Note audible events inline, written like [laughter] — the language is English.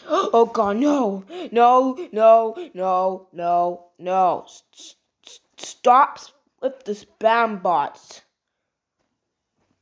[gasps] Oh god, no! No, no, no, no, no. S stop with the spam bots.